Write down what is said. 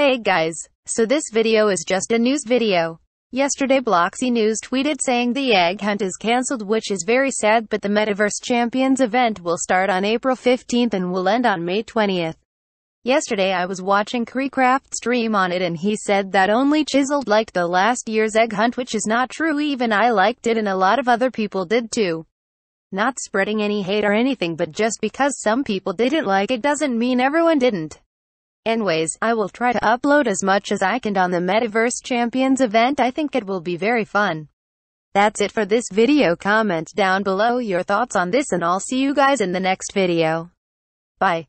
Hey guys, so this video is just a news video. Yesterday Bloxy News tweeted saying the egg hunt is cancelled which is very sad but the Metaverse Champions event will start on April 15th and will end on May 20th. Yesterday I was watching Creecraft stream on it and he said that only Chiseled liked the last year's egg hunt which is not true even I liked it and a lot of other people did too. Not spreading any hate or anything but just because some people didn't like it doesn't mean everyone didn't. Anyways, I will try to upload as much as I can on the Metaverse Champions event. I think it will be very fun. That's it for this video. Comment down below your thoughts on this and I'll see you guys in the next video. Bye.